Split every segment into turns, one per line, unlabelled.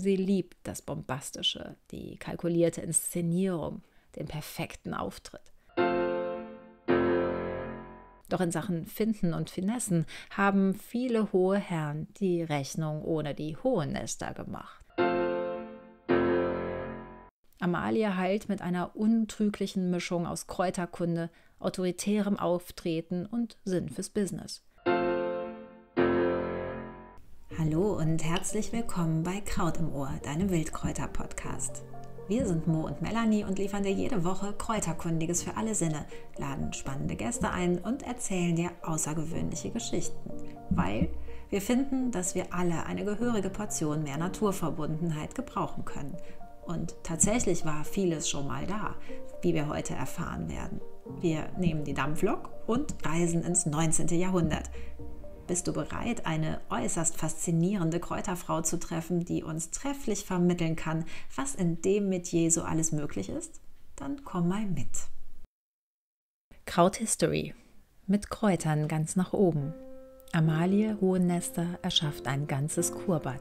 Sie liebt das Bombastische, die kalkulierte Inszenierung, den perfekten Auftritt. Doch in Sachen Finden und Finessen haben viele hohe Herren die Rechnung ohne die hohen Nester gemacht. Amalia heilt mit einer untrüglichen Mischung aus Kräuterkunde, autoritärem Auftreten und Sinn fürs Business. Hallo und herzlich willkommen bei Kraut im Ohr, deinem Wildkräuter-Podcast. Wir sind Mo und Melanie und liefern dir jede Woche Kräuterkundiges für alle Sinne, laden spannende Gäste ein und erzählen dir außergewöhnliche Geschichten. Weil wir finden, dass wir alle eine gehörige Portion mehr Naturverbundenheit gebrauchen können. Und tatsächlich war vieles schon mal da, wie wir heute erfahren werden. Wir nehmen die Dampflok und reisen ins 19. Jahrhundert. Bist du bereit, eine äußerst faszinierende Kräuterfrau zu treffen, die uns trefflich vermitteln kann, was in dem Metier so alles möglich ist? Dann komm mal mit. Krauthistory mit Kräutern ganz nach oben. Amalie Hohennester erschafft ein ganzes Kurbad.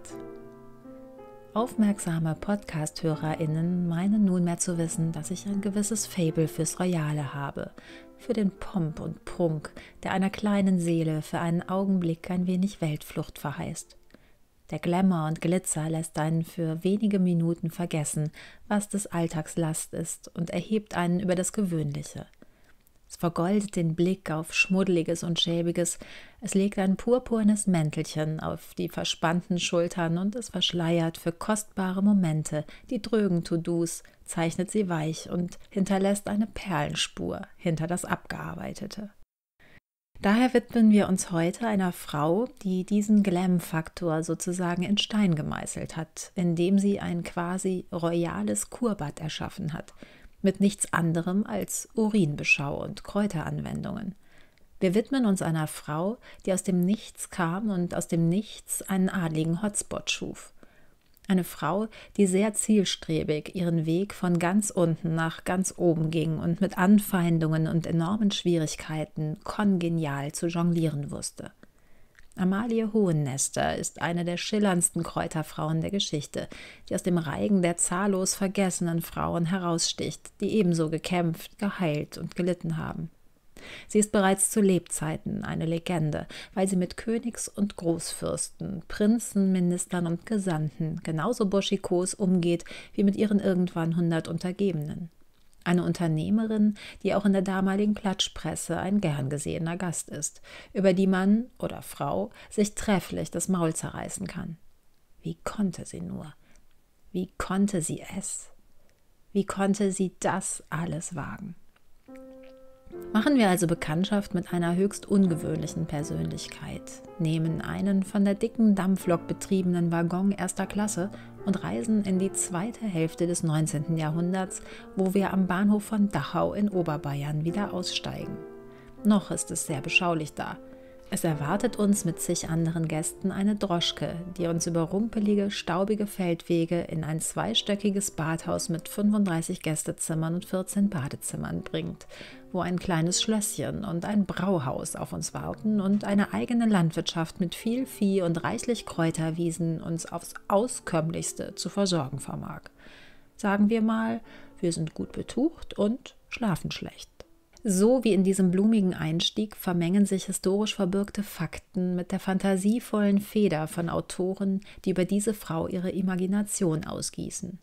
Aufmerksame Podcast-HörerInnen meinen nunmehr zu wissen, dass ich ein gewisses Fable fürs Royale habe, für den Pomp und Prunk, der einer kleinen Seele für einen Augenblick ein wenig Weltflucht verheißt. Der Glamour und Glitzer lässt einen für wenige Minuten vergessen, was des Alltags Last ist und erhebt einen über das Gewöhnliche, es vergoldet den Blick auf Schmuddeliges und Schäbiges, es legt ein purpurnes Mäntelchen auf die verspannten Schultern und es verschleiert für kostbare Momente die drögen To-Dos, zeichnet sie weich und hinterlässt eine Perlenspur hinter das Abgearbeitete. Daher widmen wir uns heute einer Frau, die diesen Glam-Faktor sozusagen in Stein gemeißelt hat, indem sie ein quasi royales Kurbad erschaffen hat – mit nichts anderem als Urinbeschau und Kräuteranwendungen. Wir widmen uns einer Frau, die aus dem Nichts kam und aus dem Nichts einen adligen Hotspot schuf. Eine Frau, die sehr zielstrebig ihren Weg von ganz unten nach ganz oben ging und mit Anfeindungen und enormen Schwierigkeiten kongenial zu jonglieren wusste. Amalie Hohennester ist eine der schillerndsten Kräuterfrauen der Geschichte, die aus dem Reigen der zahllos vergessenen Frauen heraussticht, die ebenso gekämpft, geheilt und gelitten haben. Sie ist bereits zu Lebzeiten eine Legende, weil sie mit Königs und Großfürsten, Prinzen, Ministern und Gesandten genauso burschikos umgeht wie mit ihren irgendwann hundert Untergebenen. Eine Unternehmerin, die auch in der damaligen Klatschpresse ein gern gesehener Gast ist, über die Mann oder Frau sich trefflich das Maul zerreißen kann. Wie konnte sie nur? Wie konnte sie es? Wie konnte sie das alles wagen? Machen wir also Bekanntschaft mit einer höchst ungewöhnlichen Persönlichkeit, nehmen einen von der dicken Dampflok betriebenen Waggon erster Klasse und reisen in die zweite Hälfte des 19. Jahrhunderts, wo wir am Bahnhof von Dachau in Oberbayern wieder aussteigen. Noch ist es sehr beschaulich da, es erwartet uns mit zig anderen Gästen eine Droschke, die uns über rumpelige, staubige Feldwege in ein zweistöckiges Badhaus mit 35 Gästezimmern und 14 Badezimmern bringt, wo ein kleines Schlösschen und ein Brauhaus auf uns warten und eine eigene Landwirtschaft mit viel Vieh und reichlich Kräuterwiesen uns aufs Auskömmlichste zu versorgen vermag. Sagen wir mal, wir sind gut betucht und schlafen schlecht. So wie in diesem blumigen Einstieg vermengen sich historisch verbürgte Fakten mit der fantasievollen Feder von Autoren, die über diese Frau ihre Imagination ausgießen.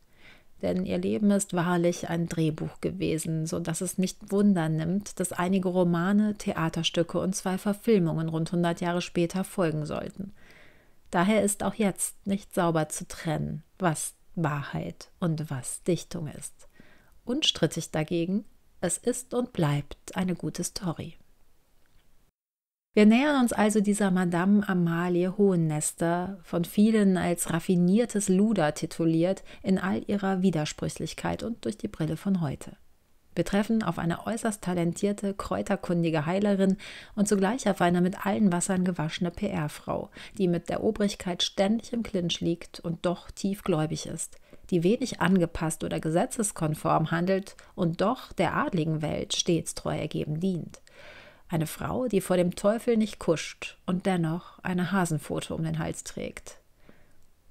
Denn ihr Leben ist wahrlich ein Drehbuch gewesen, so dass es nicht Wunder nimmt, dass einige Romane, Theaterstücke und zwei Verfilmungen rund 100 Jahre später folgen sollten. Daher ist auch jetzt nicht sauber zu trennen, was Wahrheit und was Dichtung ist. Unstrittig dagegen es ist und bleibt eine gute Story. Wir nähern uns also dieser Madame Amalie Hohennester, von vielen als raffiniertes Luder tituliert, in all ihrer Widersprüchlichkeit und durch die Brille von heute. Wir treffen auf eine äußerst talentierte, kräuterkundige Heilerin und zugleich auf eine mit allen Wassern gewaschene PR-Frau, die mit der Obrigkeit ständig im Clinch liegt und doch tiefgläubig ist, die wenig angepasst oder gesetzeskonform handelt und doch der adligen Welt stets treu ergeben dient. Eine Frau, die vor dem Teufel nicht kuscht und dennoch eine Hasenpfote um den Hals trägt.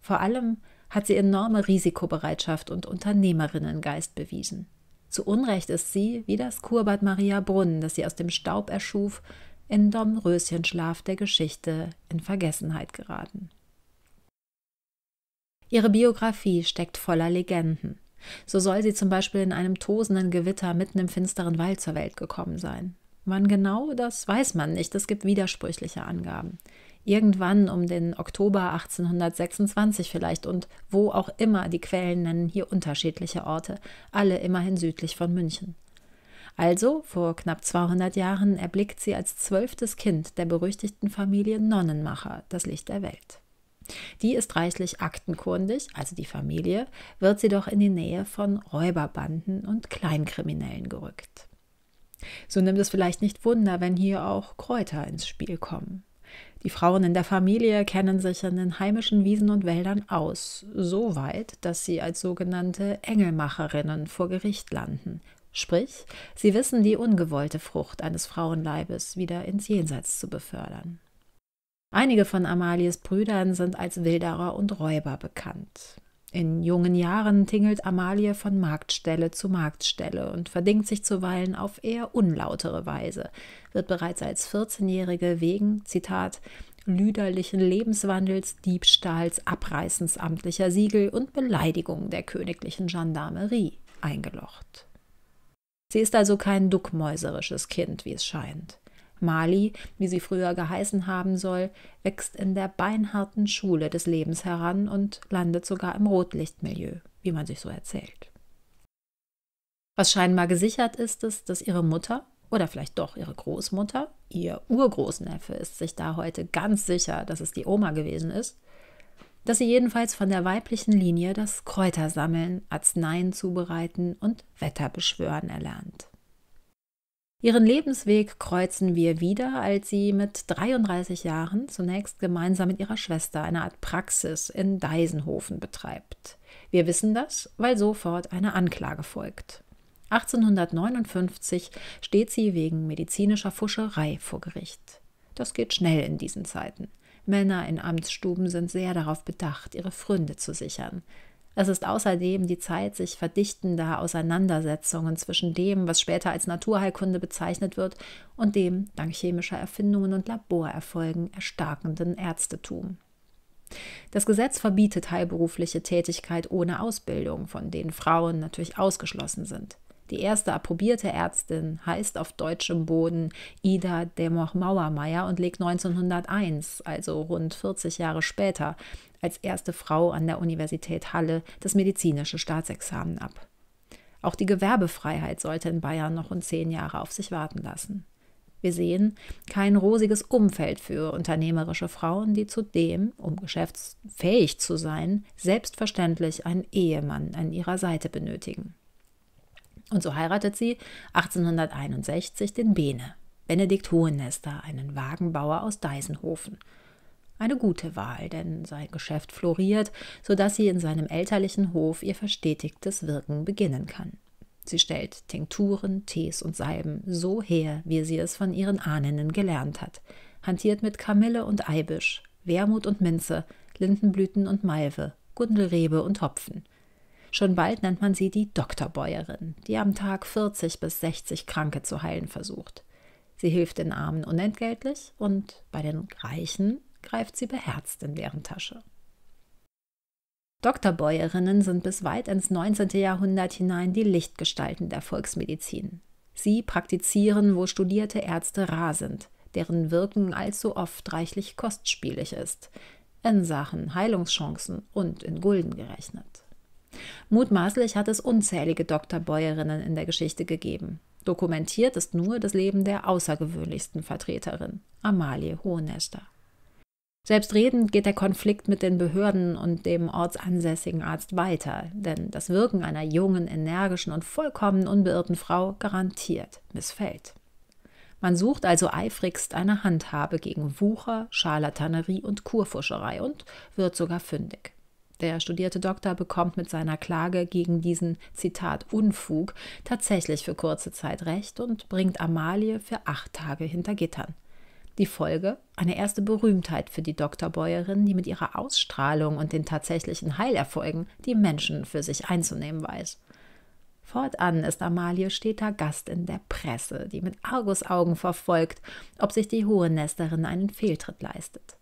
Vor allem hat sie enorme Risikobereitschaft und Unternehmerinnengeist bewiesen. Zu Unrecht ist sie, wie das Kurbad Maria Brunnen, das sie aus dem Staub erschuf, in Dom Röschenschlaf der Geschichte in Vergessenheit geraten. Ihre Biografie steckt voller Legenden. So soll sie zum Beispiel in einem tosenden Gewitter mitten im finsteren Wald zur Welt gekommen sein. Wann genau, das weiß man nicht, es gibt widersprüchliche Angaben. Irgendwann um den Oktober 1826 vielleicht und wo auch immer, die Quellen nennen hier unterschiedliche Orte, alle immerhin südlich von München. Also, vor knapp 200 Jahren erblickt sie als zwölftes Kind der berüchtigten Familie Nonnenmacher das Licht der Welt. Die ist reichlich aktenkundig, also die Familie, wird sie doch in die Nähe von Räuberbanden und Kleinkriminellen gerückt. So nimmt es vielleicht nicht Wunder, wenn hier auch Kräuter ins Spiel kommen. Die Frauen in der Familie kennen sich in den heimischen Wiesen und Wäldern aus, so weit, dass sie als sogenannte Engelmacherinnen vor Gericht landen. Sprich, sie wissen die ungewollte Frucht eines Frauenleibes wieder ins Jenseits zu befördern. Einige von Amalies Brüdern sind als Wilderer und Räuber bekannt. In jungen Jahren tingelt Amalie von Marktstelle zu Marktstelle und verdingt sich zuweilen auf eher unlautere Weise, wird bereits als 14-Jährige wegen, Zitat, lüderlichen Lebenswandels, Diebstahls, Abreißens amtlicher Siegel und Beleidigung der königlichen Gendarmerie eingelocht. Sie ist also kein duckmäuserisches Kind, wie es scheint. Mali, wie sie früher geheißen haben soll, wächst in der beinharten Schule des Lebens heran und landet sogar im Rotlichtmilieu, wie man sich so erzählt. Was scheinbar gesichert ist, ist, dass ihre Mutter oder vielleicht doch ihre Großmutter, ihr Urgroßneffe ist sich da heute ganz sicher, dass es die Oma gewesen ist, dass sie jedenfalls von der weiblichen Linie das Kräutersammeln, Arzneien zubereiten und Wetterbeschwören erlernt. Ihren Lebensweg kreuzen wir wieder, als sie mit 33 Jahren zunächst gemeinsam mit ihrer Schwester eine Art Praxis in Deisenhofen betreibt. Wir wissen das, weil sofort eine Anklage folgt. 1859 steht sie wegen medizinischer Fuscherei vor Gericht. Das geht schnell in diesen Zeiten. Männer in Amtsstuben sind sehr darauf bedacht, ihre Fründe zu sichern. Es ist außerdem die Zeit sich verdichtender Auseinandersetzungen zwischen dem, was später als Naturheilkunde bezeichnet wird, und dem dank chemischer Erfindungen und Laborerfolgen erstarkenden Ärztetum. Das Gesetz verbietet heilberufliche Tätigkeit ohne Ausbildung, von denen Frauen natürlich ausgeschlossen sind. Die erste approbierte Ärztin heißt auf deutschem Boden Ida Democh Mauermeier und legt 1901, also rund 40 Jahre später, als erste Frau an der Universität Halle das medizinische Staatsexamen ab. Auch die Gewerbefreiheit sollte in Bayern noch rund zehn Jahre auf sich warten lassen. Wir sehen kein rosiges Umfeld für unternehmerische Frauen, die zudem, um geschäftsfähig zu sein, selbstverständlich einen Ehemann an ihrer Seite benötigen. Und so heiratet sie 1861 den Bene, Benedikt Hohennester, einen Wagenbauer aus Deisenhofen, eine gute Wahl, denn sein Geschäft floriert, sodass sie in seinem elterlichen Hof ihr verstetigtes Wirken beginnen kann. Sie stellt Tinkturen, Tees und Salben so her, wie sie es von ihren Ahnen gelernt hat, hantiert mit Kamille und Eibisch, Wermut und Minze, Lindenblüten und Malve, Gundelrebe und Hopfen. Schon bald nennt man sie die Doktorbäuerin, die am Tag 40 bis 60 Kranke zu heilen versucht. Sie hilft den Armen unentgeltlich und bei den Reichen greift sie beherzt in deren Tasche. Doktorbäuerinnen sind bis weit ins 19. Jahrhundert hinein die Lichtgestalten der Volksmedizin. Sie praktizieren, wo studierte Ärzte rar sind, deren Wirken allzu oft reichlich kostspielig ist, in Sachen Heilungschancen und in Gulden gerechnet. Mutmaßlich hat es unzählige Doktorbäuerinnen in der Geschichte gegeben. Dokumentiert ist nur das Leben der außergewöhnlichsten Vertreterin, Amalie Hohenester. Selbstredend geht der Konflikt mit den Behörden und dem ortsansässigen Arzt weiter, denn das Wirken einer jungen, energischen und vollkommen unbeirrten Frau garantiert missfällt. Man sucht also eifrigst eine Handhabe gegen Wucher, Scharlatanerie und Kurfuscherei und wird sogar fündig. Der studierte Doktor bekommt mit seiner Klage gegen diesen Zitat Unfug tatsächlich für kurze Zeit Recht und bringt Amalie für acht Tage hinter Gittern. Die Folge? Eine erste Berühmtheit für die Doktorbäuerin, die mit ihrer Ausstrahlung und den tatsächlichen Heilerfolgen die Menschen für sich einzunehmen weiß. Fortan ist Amalie steter Gast in der Presse, die mit Argusaugen verfolgt, ob sich die hohe Nesterin einen Fehltritt leistet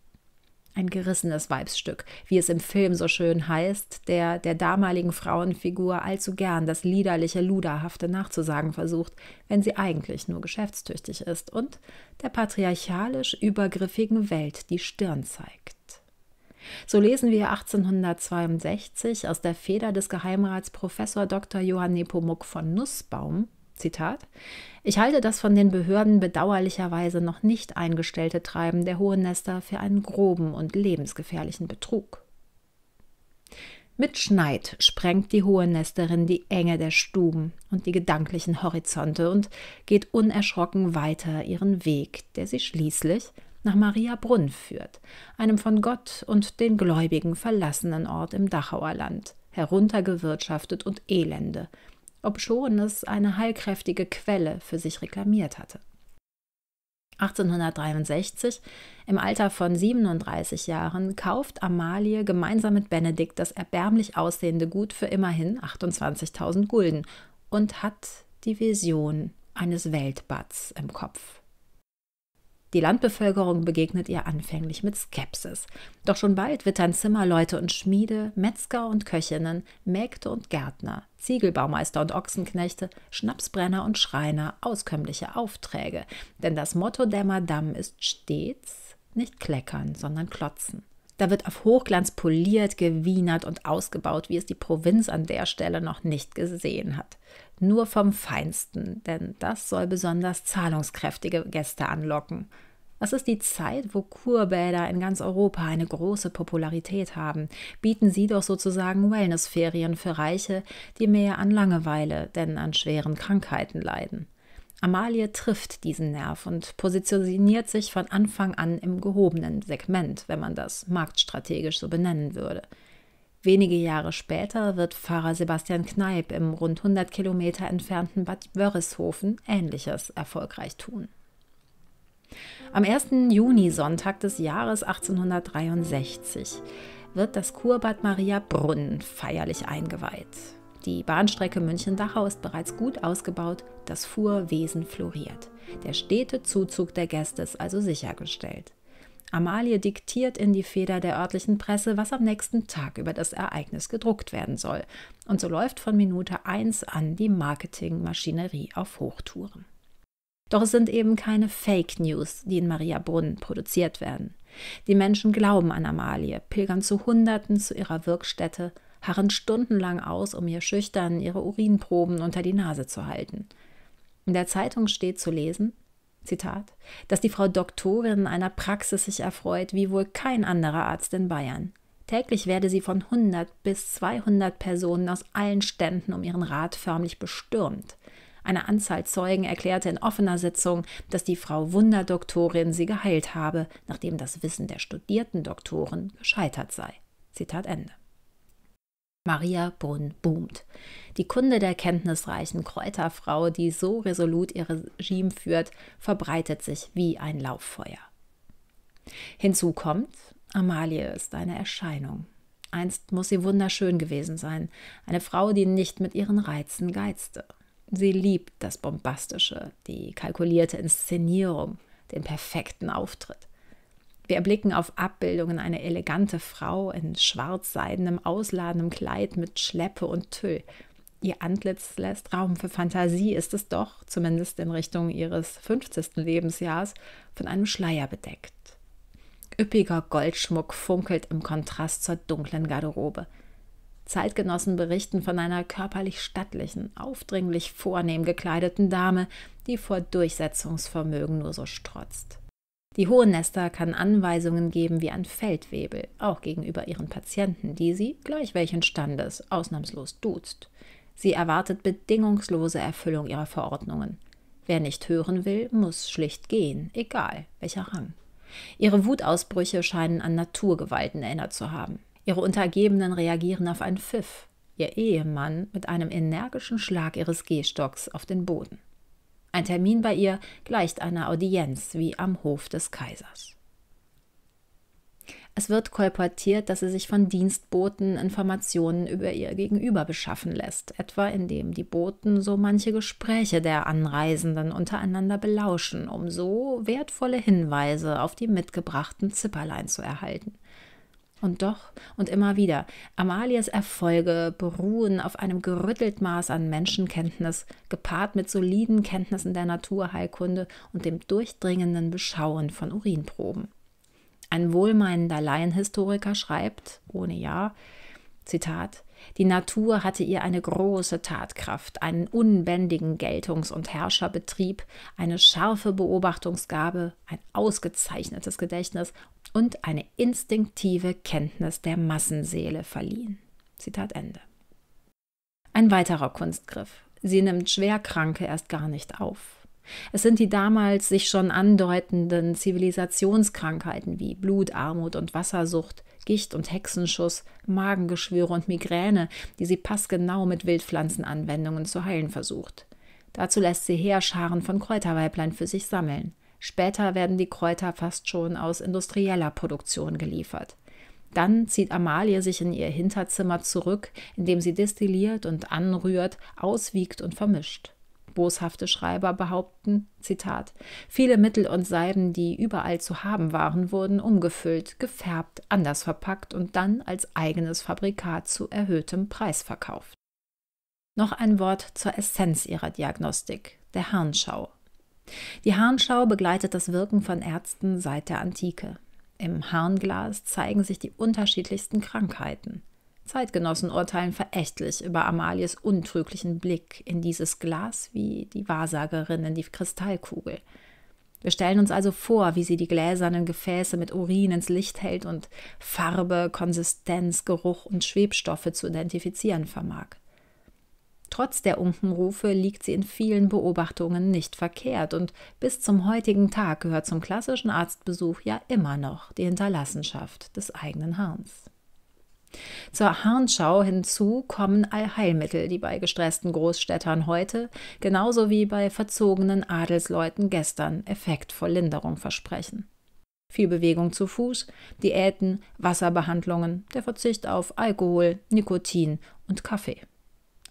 ein gerissenes Weibsstück, wie es im Film so schön heißt, der der damaligen Frauenfigur allzu gern das liederliche Luderhafte nachzusagen versucht, wenn sie eigentlich nur geschäftstüchtig ist und der patriarchalisch übergriffigen Welt die Stirn zeigt. So lesen wir 1862 aus der Feder des Geheimrats Professor Dr. Johann Nepomuk von Nussbaum Zitat. Ich halte das von den Behörden bedauerlicherweise noch nicht eingestellte Treiben der hohen Nester für einen groben und lebensgefährlichen Betrug. Mit Schneid sprengt die hohe Nesterin die Enge der Stuben und die gedanklichen Horizonte und geht unerschrocken weiter ihren Weg, der sie schließlich nach Maria Brunn führt, einem von Gott und den Gläubigen verlassenen Ort im Dachauerland, heruntergewirtschaftet und elende, obschon es eine heilkräftige Quelle für sich reklamiert hatte. 1863, im Alter von 37 Jahren, kauft Amalie gemeinsam mit Benedikt das erbärmlich aussehende Gut für immerhin 28.000 Gulden und hat die Vision eines Weltbads im Kopf. Die Landbevölkerung begegnet ihr anfänglich mit Skepsis. Doch schon bald wittern Zimmerleute und Schmiede, Metzger und Köchinnen, Mägde und Gärtner, Ziegelbaumeister und Ochsenknechte, Schnapsbrenner und Schreiner auskömmliche Aufträge. Denn das Motto der Madame ist stets nicht kleckern, sondern klotzen. Da wird auf Hochglanz poliert, gewienert und ausgebaut, wie es die Provinz an der Stelle noch nicht gesehen hat. Nur vom Feinsten, denn das soll besonders zahlungskräftige Gäste anlocken. Es ist die Zeit, wo Kurbäder in ganz Europa eine große Popularität haben. Bieten sie doch sozusagen Wellnessferien für Reiche, die mehr an Langeweile denn an schweren Krankheiten leiden. Amalie trifft diesen Nerv und positioniert sich von Anfang an im gehobenen Segment, wenn man das marktstrategisch so benennen würde. Wenige Jahre später wird Pfarrer Sebastian Kneip im rund 100 Kilometer entfernten Bad Wörishofen Ähnliches erfolgreich tun. Am 1. Juni-Sonntag des Jahres 1863 wird das Kurbad Maria Brunn feierlich eingeweiht. Die Bahnstrecke München-Dachau ist bereits gut ausgebaut, das Fuhrwesen floriert. Der stete Zuzug der Gäste ist also sichergestellt. Amalie diktiert in die Feder der örtlichen Presse, was am nächsten Tag über das Ereignis gedruckt werden soll. Und so läuft von Minute 1 an die Marketingmaschinerie auf Hochtouren. Doch es sind eben keine Fake News, die in Maria Mariabrunn produziert werden. Die Menschen glauben an Amalie, pilgern zu Hunderten zu ihrer Wirkstätte harren stundenlang aus, um ihr schüchtern ihre Urinproben unter die Nase zu halten. In der Zeitung steht zu lesen, Zitat, dass die Frau Doktorin einer Praxis sich erfreut, wie wohl kein anderer Arzt in Bayern. Täglich werde sie von 100 bis 200 Personen aus allen Ständen um ihren Rat förmlich bestürmt. Eine Anzahl Zeugen erklärte in offener Sitzung, dass die Frau Wunderdoktorin sie geheilt habe, nachdem das Wissen der studierten Doktoren gescheitert sei. Zitat Ende. Maria Brunn boomt. Die Kunde der kenntnisreichen Kräuterfrau, die so resolut ihr Regime führt, verbreitet sich wie ein Lauffeuer. Hinzu kommt, Amalie ist eine Erscheinung. Einst muss sie wunderschön gewesen sein, eine Frau, die nicht mit ihren Reizen geizte. Sie liebt das Bombastische, die kalkulierte Inszenierung, den perfekten Auftritt. Wir erblicken auf Abbildungen eine elegante Frau in schwarzseidenem, ausladendem Kleid mit Schleppe und Tüll. Ihr Antlitz lässt Raum für Fantasie, ist es doch, zumindest in Richtung ihres 50. Lebensjahrs, von einem Schleier bedeckt. Üppiger Goldschmuck funkelt im Kontrast zur dunklen Garderobe. Zeitgenossen berichten von einer körperlich stattlichen, aufdringlich vornehm gekleideten Dame, die vor Durchsetzungsvermögen nur so strotzt. Die hohe Nester kann Anweisungen geben wie ein Feldwebel, auch gegenüber ihren Patienten, die sie, gleich welchen Standes, ausnahmslos duzt. Sie erwartet bedingungslose Erfüllung ihrer Verordnungen. Wer nicht hören will, muss schlicht gehen, egal welcher Rang. Ihre Wutausbrüche scheinen an Naturgewalten erinnert zu haben. Ihre Untergebenen reagieren auf einen Pfiff, ihr Ehemann mit einem energischen Schlag ihres Gehstocks auf den Boden. Ein Termin bei ihr gleicht einer Audienz wie am Hof des Kaisers. Es wird kolportiert, dass sie sich von Dienstboten Informationen über ihr Gegenüber beschaffen lässt, etwa indem die Boten so manche Gespräche der Anreisenden untereinander belauschen, um so wertvolle Hinweise auf die mitgebrachten Zipperlein zu erhalten. Und doch und immer wieder. Amalias Erfolge beruhen auf einem gerüttelt Maß an Menschenkenntnis, gepaart mit soliden Kenntnissen der Naturheilkunde und dem durchdringenden Beschauen von Urinproben. Ein wohlmeinender Laienhistoriker schreibt, ohne Ja, Zitat, die Natur hatte ihr eine große Tatkraft, einen unbändigen Geltungs- und Herrscherbetrieb, eine scharfe Beobachtungsgabe, ein ausgezeichnetes Gedächtnis und eine instinktive Kenntnis der Massenseele verliehen. Zitat Ende. Ein weiterer Kunstgriff. Sie nimmt Schwerkranke erst gar nicht auf. Es sind die damals sich schon andeutenden Zivilisationskrankheiten wie Blutarmut und Wassersucht, Gicht und Hexenschuss, Magengeschwüre und Migräne, die sie passgenau mit Wildpflanzenanwendungen zu heilen versucht. Dazu lässt sie Heerscharen von Kräuterweiblein für sich sammeln. Später werden die Kräuter fast schon aus industrieller Produktion geliefert. Dann zieht Amalie sich in ihr Hinterzimmer zurück, indem sie destilliert und anrührt, auswiegt und vermischt. Boshafte Schreiber behaupten, Zitat, viele Mittel und Salben, die überall zu haben waren, wurden umgefüllt, gefärbt, anders verpackt und dann als eigenes Fabrikat zu erhöhtem Preis verkauft. Noch ein Wort zur Essenz ihrer Diagnostik, der Harnschau. Die Harnschau begleitet das Wirken von Ärzten seit der Antike. Im Harnglas zeigen sich die unterschiedlichsten Krankheiten. Zeitgenossen urteilen verächtlich über Amalies untrüglichen Blick in dieses Glas wie die Wahrsagerin in die Kristallkugel. Wir stellen uns also vor, wie sie die gläsernen Gefäße mit Urin ins Licht hält und Farbe, Konsistenz, Geruch und Schwebstoffe zu identifizieren vermag. Trotz der Unkenrufe liegt sie in vielen Beobachtungen nicht verkehrt und bis zum heutigen Tag gehört zum klassischen Arztbesuch ja immer noch die Hinterlassenschaft des eigenen Harns. Zur Harnschau hinzu kommen Allheilmittel, die bei gestressten Großstädtern heute, genauso wie bei verzogenen Adelsleuten gestern, effektvoll Linderung versprechen. Viel Bewegung zu Fuß, Diäten, Wasserbehandlungen, der Verzicht auf Alkohol, Nikotin und Kaffee.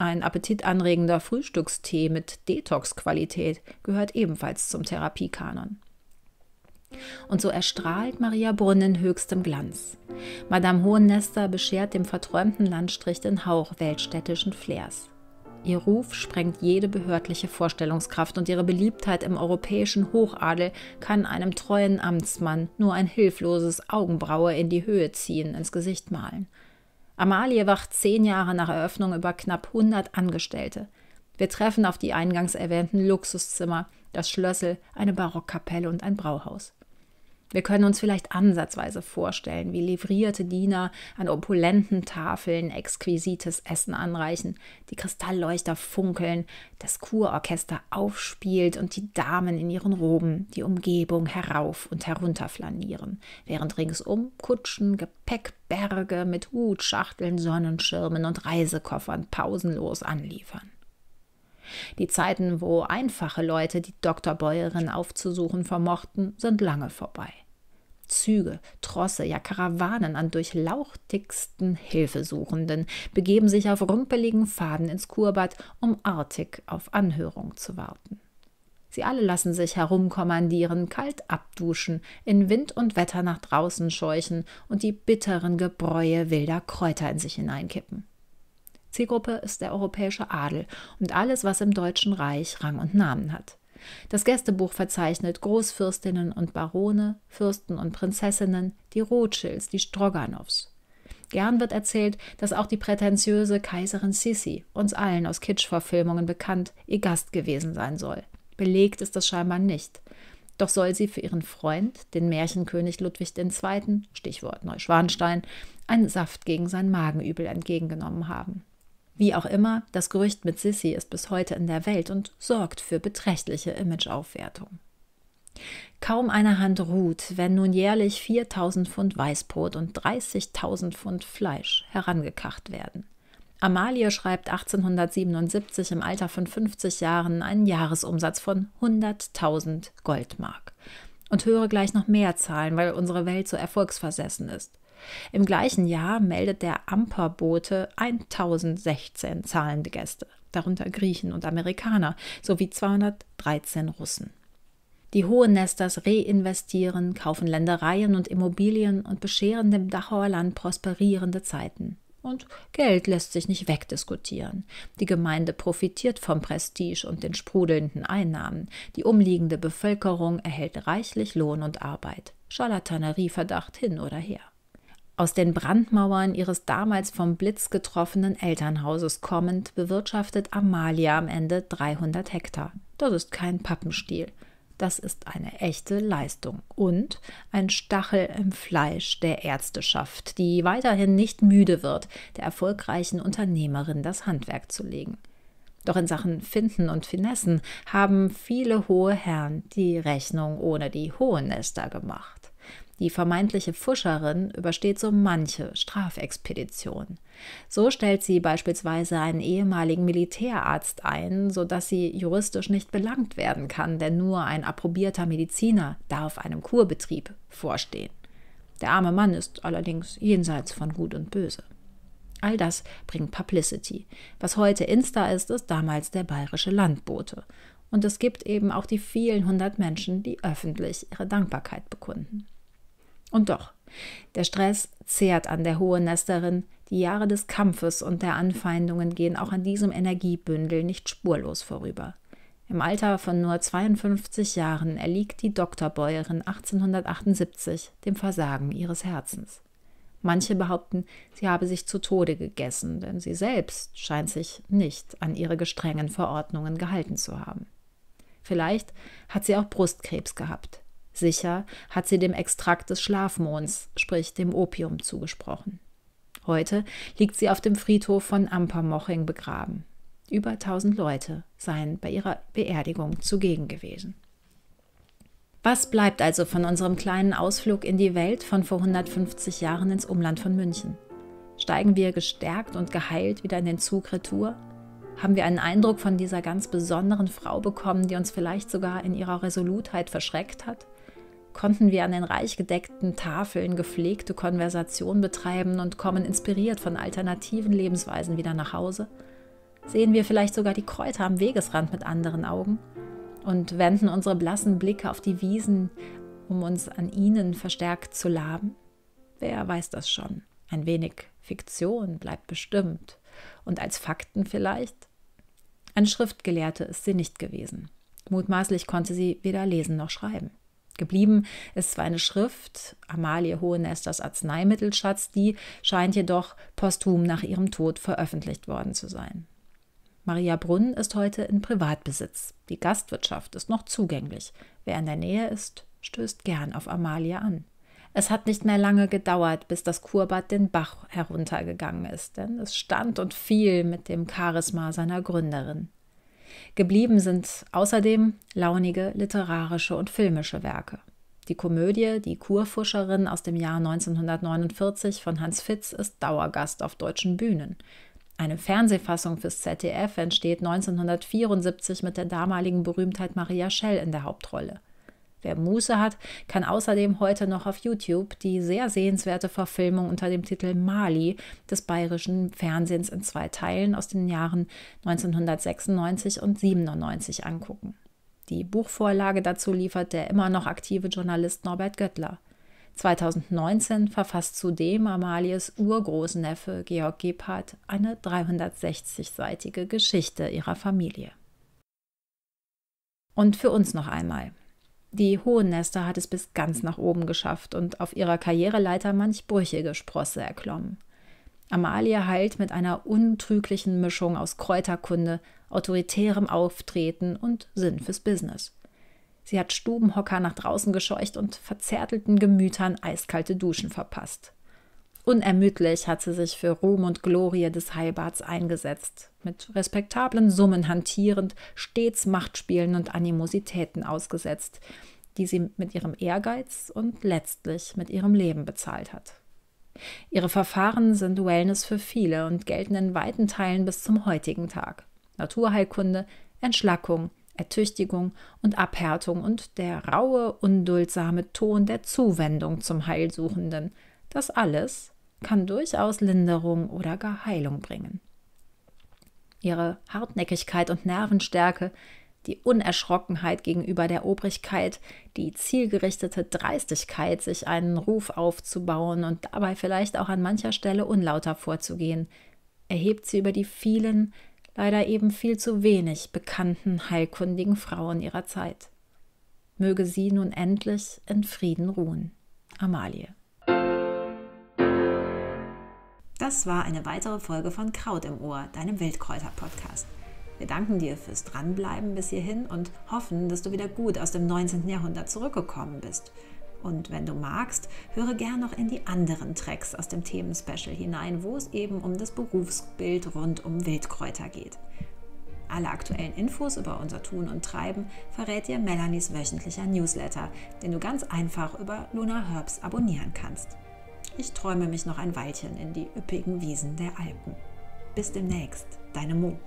Ein appetitanregender Frühstückstee mit Detox-Qualität gehört ebenfalls zum Therapiekanon. Und so erstrahlt Maria Brunn in höchstem Glanz. Madame Hohennester beschert dem verträumten Landstrich den Hauch weltstädtischen Flairs. Ihr Ruf sprengt jede behördliche Vorstellungskraft und ihre Beliebtheit im europäischen Hochadel kann einem treuen Amtsmann nur ein hilfloses Augenbraue in die Höhe ziehen, ins Gesicht malen. Amalie wacht zehn Jahre nach Eröffnung über knapp 100 Angestellte. Wir treffen auf die eingangs erwähnten Luxuszimmer, das Schlössel, eine Barockkapelle und ein Brauhaus. Wir können uns vielleicht ansatzweise vorstellen, wie livrierte Diener an opulenten Tafeln exquisites Essen anreichen, die Kristallleuchter funkeln, das Kurorchester aufspielt und die Damen in ihren Roben die Umgebung herauf und herunter flanieren, während ringsum Kutschen, Gepäckberge mit Hutschachteln, Sonnenschirmen und Reisekoffern pausenlos anliefern. Die Zeiten, wo einfache Leute die Doktorbäuerin aufzusuchen vermochten, sind lange vorbei. Züge, Trosse, ja Karawanen an durchlauchtigsten Hilfesuchenden begeben sich auf rumpeligen Faden ins Kurbad, um artig auf Anhörung zu warten. Sie alle lassen sich herumkommandieren, kalt abduschen, in Wind und Wetter nach draußen scheuchen und die bitteren Gebräue wilder Kräuter in sich hineinkippen. Zielgruppe ist der europäische Adel und alles, was im Deutschen Reich Rang und Namen hat. Das Gästebuch verzeichnet Großfürstinnen und Barone, Fürsten und Prinzessinnen, die Rothschilds, die Stroganows. Gern wird erzählt, dass auch die prätentiöse Kaiserin Sissi, uns allen aus Kitsch-Verfilmungen bekannt, ihr Gast gewesen sein soll. Belegt ist das scheinbar nicht. Doch soll sie für ihren Freund, den Märchenkönig Ludwig II., Stichwort Neuschwanstein, einen Saft gegen sein Magenübel entgegengenommen haben. Wie auch immer, das Gerücht mit Sissy ist bis heute in der Welt und sorgt für beträchtliche Imageaufwertung. Kaum eine Hand ruht, wenn nun jährlich 4000 Pfund Weißbrot und 30.000 Pfund Fleisch herangekacht werden. Amalie schreibt 1877 im Alter von 50 Jahren einen Jahresumsatz von 100.000 Goldmark. Und höre gleich noch mehr Zahlen, weil unsere Welt so erfolgsversessen ist. Im gleichen Jahr meldet der Amperbote 1016 zahlende Gäste, darunter Griechen und Amerikaner sowie 213 Russen. Die Hohennesters reinvestieren, kaufen Ländereien und Immobilien und bescheren dem Dachauer Land prosperierende Zeiten. Und Geld lässt sich nicht wegdiskutieren. Die Gemeinde profitiert vom Prestige und den sprudelnden Einnahmen. Die umliegende Bevölkerung erhält reichlich Lohn und Arbeit. charlatanerie hin oder her. Aus den Brandmauern ihres damals vom Blitz getroffenen Elternhauses kommend, bewirtschaftet Amalia am Ende 300 Hektar. Das ist kein Pappenstiel. Das ist eine echte Leistung und ein Stachel im Fleisch der Ärzteschaft, die weiterhin nicht müde wird, der erfolgreichen Unternehmerin das Handwerk zu legen. Doch in Sachen Finden und Finessen haben viele hohe Herren die Rechnung ohne die Hohen Nester gemacht. Die vermeintliche Fuscherin übersteht so manche Strafexpedition. So stellt sie beispielsweise einen ehemaligen Militärarzt ein, sodass sie juristisch nicht belangt werden kann, denn nur ein approbierter Mediziner darf einem Kurbetrieb vorstehen. Der arme Mann ist allerdings jenseits von Gut und Böse. All das bringt Publicity. Was heute Insta ist, ist damals der bayerische Landbote. Und es gibt eben auch die vielen hundert Menschen, die öffentlich ihre Dankbarkeit bekunden. Und doch, der Stress zehrt an der hohen Nesterin, die Jahre des Kampfes und der Anfeindungen gehen auch an diesem Energiebündel nicht spurlos vorüber. Im Alter von nur 52 Jahren erliegt die Doktorbäuerin 1878 dem Versagen ihres Herzens. Manche behaupten, sie habe sich zu Tode gegessen, denn sie selbst scheint sich nicht an ihre gestrengen Verordnungen gehalten zu haben. Vielleicht hat sie auch Brustkrebs gehabt sicher hat sie dem Extrakt des Schlafmonds, sprich dem Opium, zugesprochen. Heute liegt sie auf dem Friedhof von Ampermoching begraben. Über 1000 Leute seien bei ihrer Beerdigung zugegen gewesen. Was bleibt also von unserem kleinen Ausflug in die Welt von vor 150 Jahren ins Umland von München? Steigen wir gestärkt und geheilt wieder in den Zug Retour? Haben wir einen Eindruck von dieser ganz besonderen Frau bekommen, die uns vielleicht sogar in ihrer Resolutheit verschreckt hat? konnten wir an den reich gedeckten Tafeln gepflegte Konversation betreiben und kommen inspiriert von alternativen Lebensweisen wieder nach Hause? Sehen wir vielleicht sogar die Kräuter am Wegesrand mit anderen Augen und wenden unsere blassen Blicke auf die Wiesen, um uns an ihnen verstärkt zu laben? Wer weiß das schon? Ein wenig Fiktion bleibt bestimmt. Und als Fakten vielleicht? Ein Schriftgelehrte ist sie nicht gewesen. Mutmaßlich konnte sie weder lesen noch schreiben. Geblieben ist zwar eine Schrift, Amalie Hohenesters Arzneimittelschatz, die scheint jedoch posthum nach ihrem Tod veröffentlicht worden zu sein. Maria Brunn ist heute in Privatbesitz. Die Gastwirtschaft ist noch zugänglich. Wer in der Nähe ist, stößt gern auf Amalie an. Es hat nicht mehr lange gedauert, bis das Kurbad den Bach heruntergegangen ist, denn es stand und fiel mit dem Charisma seiner Gründerin. Geblieben sind außerdem launige literarische und filmische Werke. Die Komödie Die Kurfuscherin aus dem Jahr 1949 von Hans Fitz ist Dauergast auf deutschen Bühnen. Eine Fernsehfassung fürs ZDF entsteht 1974 mit der damaligen Berühmtheit Maria Schell in der Hauptrolle. Wer Muße hat, kann außerdem heute noch auf YouTube die sehr sehenswerte Verfilmung unter dem Titel Mali des bayerischen Fernsehens in zwei Teilen aus den Jahren 1996 und 97 angucken. Die Buchvorlage dazu liefert der immer noch aktive Journalist Norbert Göttler. 2019 verfasst zudem Amalies Urgroßneffe Georg Gebhardt eine 360-seitige Geschichte ihrer Familie. Und für uns noch einmal. Die hohen Nester hat es bis ganz nach oben geschafft und auf ihrer Karriereleiter manch brüchige Sprosse erklommen. Amalie heilt mit einer untrüglichen Mischung aus Kräuterkunde, autoritärem Auftreten und Sinn fürs Business. Sie hat Stubenhocker nach draußen gescheucht und verzärtelten Gemütern eiskalte Duschen verpasst. Unermüdlich hat sie sich für Ruhm und Glorie des Heilbads eingesetzt, mit respektablen Summen hantierend, stets Machtspielen und Animositäten ausgesetzt, die sie mit ihrem Ehrgeiz und letztlich mit ihrem Leben bezahlt hat. Ihre Verfahren sind Wellness für viele und gelten in weiten Teilen bis zum heutigen Tag. Naturheilkunde, Entschlackung, Ertüchtigung und Abhärtung und der raue, unduldsame Ton der Zuwendung zum Heilsuchenden – das alles kann durchaus Linderung oder gar Heilung bringen. Ihre Hartnäckigkeit und Nervenstärke, die Unerschrockenheit gegenüber der Obrigkeit, die zielgerichtete Dreistigkeit, sich einen Ruf aufzubauen und dabei vielleicht auch an mancher Stelle unlauter vorzugehen, erhebt sie über die vielen, leider eben viel zu wenig bekannten heilkundigen Frauen ihrer Zeit. Möge sie nun endlich in Frieden ruhen. Amalie. Das war eine weitere Folge von Kraut im Ohr, deinem Wildkräuter-Podcast. Wir danken dir fürs Dranbleiben bis hierhin und hoffen, dass du wieder gut aus dem 19. Jahrhundert zurückgekommen bist. Und wenn du magst, höre gern noch in die anderen Tracks aus dem Themenspecial hinein, wo es eben um das Berufsbild rund um Wildkräuter geht. Alle aktuellen Infos über unser Tun und Treiben verrät dir Melanies wöchentlicher Newsletter, den du ganz einfach über Luna Herbs abonnieren kannst. Ich träume mich noch ein Weilchen in die üppigen Wiesen der Alpen. Bis demnächst, deine Mo.